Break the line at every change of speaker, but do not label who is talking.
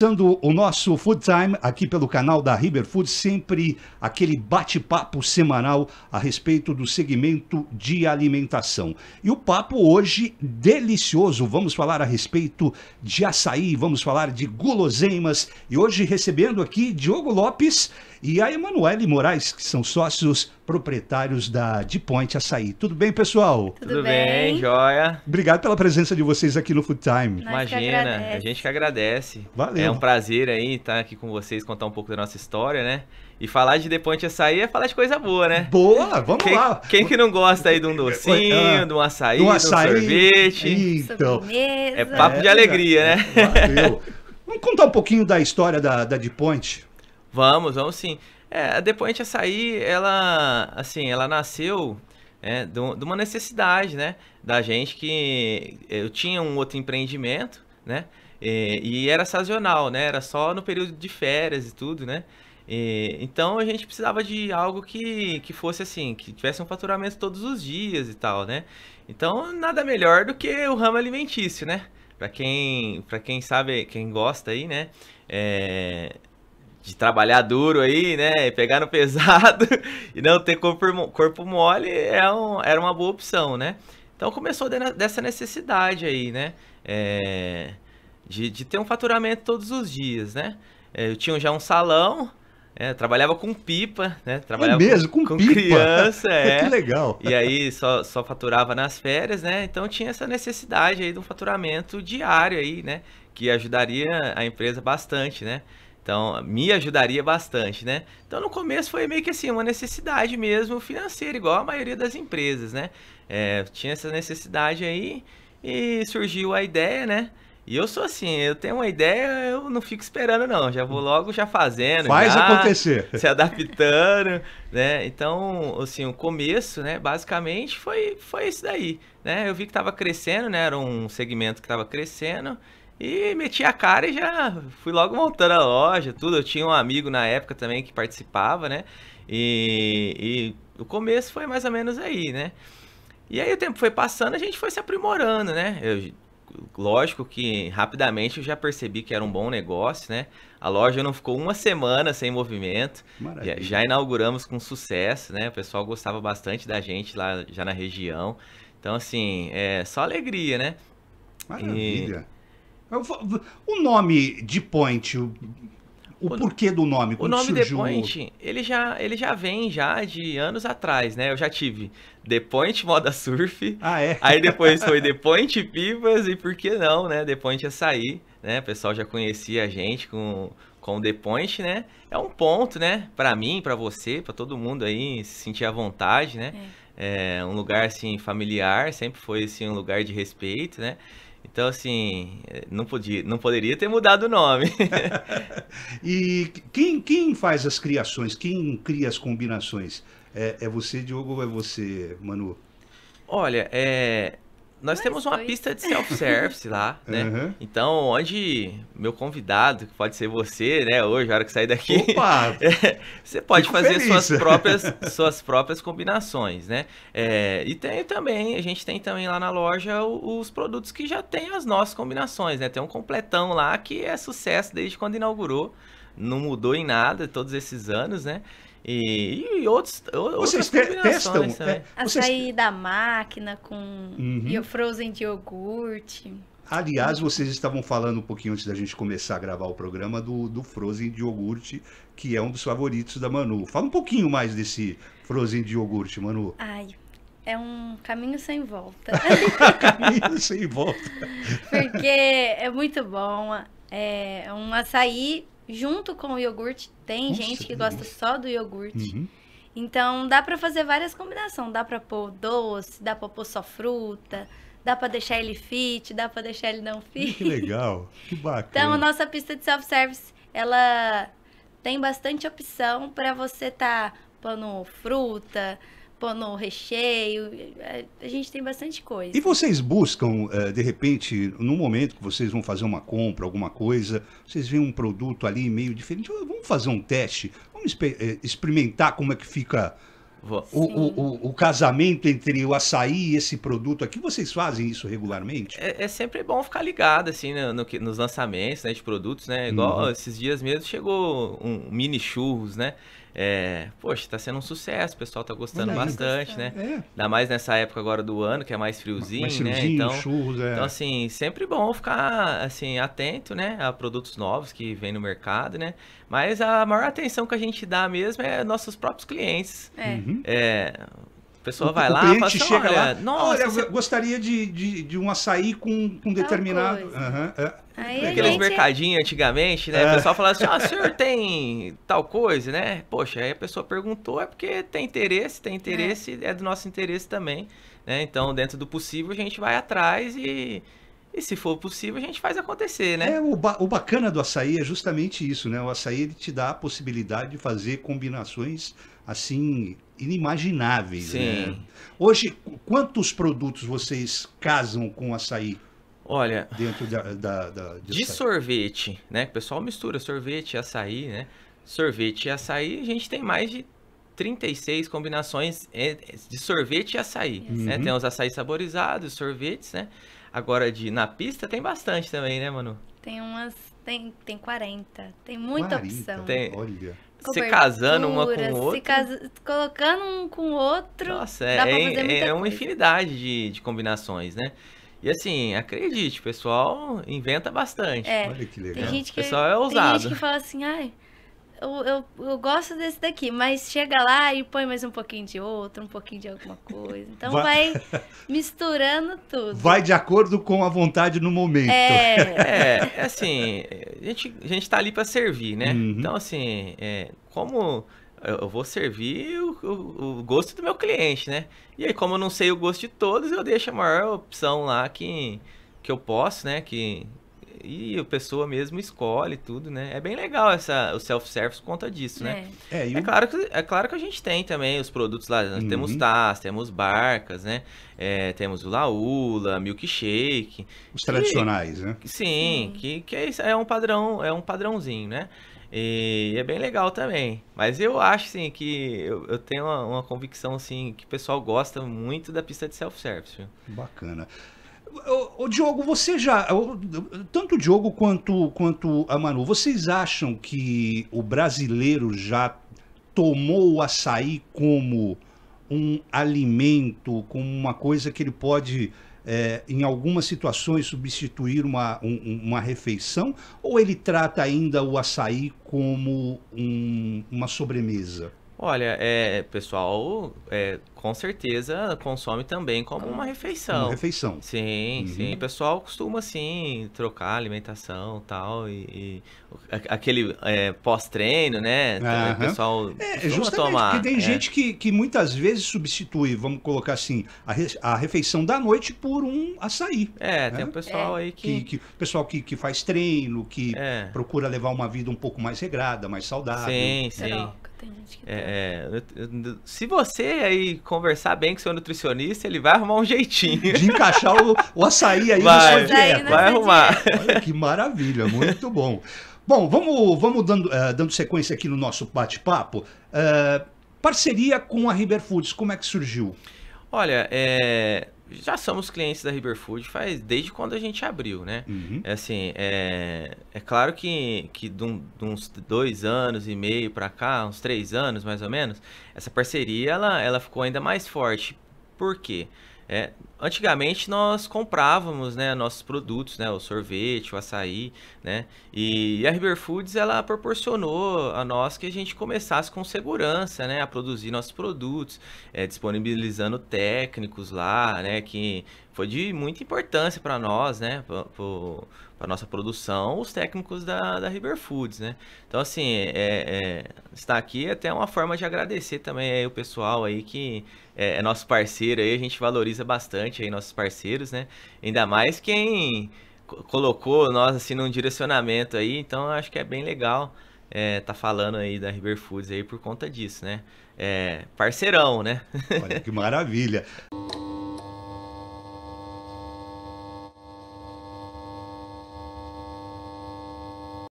Começando o nosso Food Time aqui pelo canal da River Food, sempre aquele bate-papo semanal a respeito do segmento de alimentação. E o papo hoje delicioso, vamos falar a respeito de açaí, vamos falar de guloseimas e hoje recebendo aqui Diogo Lopes e a Emanuele Moraes, que são sócios proprietários da De Point Açaí. Tudo bem, pessoal? Tudo, Tudo bem,
joia.
Obrigado pela presença de vocês aqui no Food Time. Nós Imagina, a
gente que agradece. Valeu. É um prazer aí estar aqui com vocês, contar um pouco da nossa história, né? E falar de depois de açaí é falar de coisa boa, né? Boa, vamos quem, lá. Quem que não gosta aí de um docinho, ah, de um açaí, de um, açaí, sorvete?
Então, é papo é, de alegria, é, né? Valeu. vamos contar um pouquinho da história da, da De Point.
Vamos, vamos sim. É, a a sair, ela, assim, ela nasceu é, de uma necessidade, né? Da gente que... Eh, eu tinha um outro empreendimento, né? E, e era sazonal, né? Era só no período de férias e tudo, né? E, então a gente precisava de algo que, que fosse assim, que tivesse um faturamento todos os dias e tal, né? Então nada melhor do que o ramo alimentício, né? Para quem, pra quem sabe, quem gosta aí, né? É, de trabalhar duro aí, né? Pegar no pesado e não ter corpo, corpo mole é um, era uma boa opção, né? Então começou dessa necessidade aí, né? É, de, de, ter um faturamento todos os dias, né? É, eu tinha já um salão, é, trabalhava com pipa, né? Trabalhava é mesmo, com, com, pipa. criança, é. que legal. E aí só, só faturava nas férias, né? Então tinha essa necessidade aí de um faturamento diário aí, né? Que ajudaria a empresa bastante, né? Então, me ajudaria bastante, né? Então, no começo foi meio que assim, uma necessidade mesmo financeira, igual a maioria das empresas, né? É, tinha essa necessidade aí e surgiu a ideia, né? E eu sou assim, eu tenho uma ideia, eu não fico esperando não, já vou logo já fazendo, faz já, acontecer, se adaptando, né? Então, assim, o começo, né, basicamente foi foi isso daí, né? Eu vi que estava crescendo, né? Era um segmento que estava crescendo e meti a cara e já fui logo montando a loja, tudo. Eu tinha um amigo na época também que participava, né? E, e o começo foi mais ou menos aí, né? E aí o tempo foi passando, a gente foi se aprimorando, né? Eu, lógico que rapidamente eu já percebi que era um bom negócio, né? A loja não ficou uma semana sem movimento. Já, já, inauguramos com sucesso, né? O pessoal gostava bastante da gente lá já na região. Então, assim, é só alegria, né? Maravilha. E...
O nome de Point, o, o, o porquê do nome? O nome surgiu... The Point,
ele já, ele já vem já de anos atrás, né? Eu já tive The Point Moda Surf, ah, é? aí depois foi The Point Pivas e por que não, né? The Point ia é sair, né? O pessoal já conhecia a gente com, com The Point, né? É um ponto, né? Para mim, para você, para todo mundo aí se sentir à vontade, né? É. É um lugar assim familiar, sempre foi assim um lugar de respeito, né? Então, assim, é, não, podia, não poderia ter mudado o nome.
e quem, quem faz as criações? Quem cria as combinações? É, é você, Diogo, ou é você, Manu?
Olha, é, nós Mas temos uma foi. pista de self-service lá, né? Uhum. Então, onde meu convidado, que pode ser você, né, hoje, a hora que sair daqui, é, você pode Fico fazer suas próprias, suas próprias combinações, né? É, e tem também, a gente tem também lá na loja os produtos que já tem as nossas combinações, né? Tem um completão lá que é sucesso desde quando inaugurou, não mudou em nada todos esses anos, né? E, e outros, Vocês te testam? Né?
É, vocês... Açaí da máquina com uhum. frozen de iogurte.
Aliás, vocês estavam falando um pouquinho antes da gente começar a gravar o programa do, do Frozen de iogurte, que é um dos favoritos da Manu. Fala um pouquinho mais desse Frozen de iogurte, Manu.
Ai, é um caminho sem volta.
caminho sem volta. Porque
é muito bom. É, é um açaí junto com o iogurte. Tem Nossa, gente que gosta Deus. só do iogurte. Uhum. Então dá para fazer várias combinações. Dá para pôr doce, dá para pôr só fruta, dá para deixar ele fit, dá para deixar ele não fit. Que
legal, que bacana. Então a
nossa pista de self-service, ela tem bastante opção para você estar tá pondo fruta, pôr no recheio. É, a gente tem bastante coisa. E
vocês buscam, é, de repente, no momento que vocês vão fazer uma compra, alguma coisa, vocês veem um produto ali meio diferente. Vamos fazer um teste, vamos é, experimentar como é que fica. O, o, o, o, casamento entre o açaí e esse produto aqui, vocês fazem isso regularmente?
É, é sempre bom ficar ligado, assim, né, no, no, nos lançamentos né, de produtos, né? Igual uhum. esses dias mesmo chegou um mini churros, né? É, poxa, está sendo um sucesso, o pessoal está gostando bastante, né? É. Ainda mais nessa época agora do ano, que é mais friozinho, mais né? friozinho né? Então, churros, é. então, assim, sempre bom ficar assim, atento, né? A produtos novos que vem no mercado, né? Mas a maior atenção que a gente dá mesmo é nossos próprios clientes. É. Uhum. é a pessoa o, vai o lá, cliente passa, chega olha, lá, nossa, olha, você...
gostaria de, de, de, um açaí com, com determinado... É. Aí Aqueles gente... É
mercadinhos antigamente, né? É. O pessoal falava assim, ó, o senhor tem tal coisa, né? Poxa, aí a pessoa perguntou, é porque tem interesse, tem interesse, é, é do nosso interesse também, né? Então, dentro do possível, a gente vai atrás e... E se for possível, a gente faz acontecer, né? É, o,
ba o bacana do açaí é justamente isso, né? O açaí ele te dá a possibilidade de fazer combinações assim inimagináveis. Né? Sim. Né? Hoje, quantos produtos vocês casam com açaí? Olha, dentro da, da, da de, de
sorvete, né? O pessoal mistura sorvete e açaí, né? Sorvete e açaí, a gente tem mais de 36 combinações é, de sorvete e açaí. Né? Uhum. Né? Tem os açaí saborizados, sorvetes, né? Agora de na pista tem bastante também, né, Manu?
Tem umas. Tem, tem 40. Tem muita 40? opção. Tem, Olha se casando uma com o outro. Casa... colocando um com o outro. Nossa, é, é, uma coisa.
infinidade de, de combinações, né? E assim, acredite, o pessoal inventa bastante. É, Olha que legal. É tem gente que, pessoal é ousado. Tem gente que
fala assim, ai, ah, eu, eu, eu, gosto desse daqui, mas chega lá e põe mais um pouquinho de outro, um pouquinho de alguma coisa. Então vai, vai misturando tudo. Vai
de acordo com a vontade no momento. É, é,
é assim, a gente, a gente tá ali para servir, né? Uhum. Então, assim, é, como eu vou servir o, o, o, gosto do meu cliente, né? E aí, como eu não sei o gosto de todos, eu deixo a maior opção lá que, que eu posso, né? Que e a pessoa mesmo escolhe tudo, né? É bem legal essa, o self-service conta disso, é. né? É, é, é claro que, é claro que a gente tem também os produtos lá. Nós né? uhum. temos tas, temos barcas, né? É, temos o Laula, Milkshake. Os que, tradicionais, né? Sim, uhum. que, que é, é um padrão, é um padrãozinho, né? E é bem legal também. Mas eu acho, assim, que eu, eu tenho uma, uma, convicção, assim, que o pessoal gosta muito da pista de self-service. Bacana.
O Diogo, você já. Tanto o Diogo quanto, quanto a Manu, vocês acham que o brasileiro já tomou o açaí como um alimento, como uma coisa que ele pode, é, em algumas situações, substituir uma, um, uma refeição? Ou ele trata ainda o açaí como um, uma sobremesa?
Olha, é, pessoal, é, com certeza consome também como uma refeição. Uma refeição. Sim, uhum. sim. O pessoal costuma, assim, trocar alimentação tal, e tal. Aquele é, pós-treino, né? Uhum. O pessoal é, justamente, tomar. Porque tem é. gente
que, que muitas vezes substitui, vamos colocar assim, a, re, a refeição da noite por um açaí. É, né? tem o um pessoal é. aí que... que, que pessoal que, que faz treino, que é. procura levar uma vida um pouco mais regrada, mais saudável. Sim, né? sim. Tem gente que é, é, se
você aí conversar bem com seu nutricionista, ele vai arrumar um jeitinho. De encaixar o,
o açaí aí vai, na sua dieta. Vai arrumar. Olha que maravilha, muito bom. Bom, vamos, vamos dando, uh, dando sequência aqui no nosso bate-papo. Uh, parceria com a River Foods, como é que surgiu?
Olha, é, já somos clientes da River Food faz desde quando a gente abriu, né? Uhum. É assim, é, é claro que, que de, um, de uns dois anos e meio para cá, uns três anos mais ou menos, essa parceria ela, ela ficou ainda mais forte. Por quê? É, antigamente nós comprávamos né, nossos produtos, né, o sorvete, o açaí, né, e a River Foods ela proporcionou a nós que a gente começasse com segurança né, a produzir nossos produtos, é, disponibilizando técnicos lá né, que foi de muita importância para nós, né, para nossa produção, os técnicos da, da River Foods, né. Então assim, é, é, é, estar aqui é até uma forma de agradecer também aí o pessoal aí que é, é nosso parceiro aí, a gente valoriza bastante aí nossos parceiros, né. Ainda mais quem colocou nós assim num direcionamento aí, então acho que é bem legal é, tá falando aí da River Foods aí por conta disso, né? É,
parceirão, né? Olha que maravilha.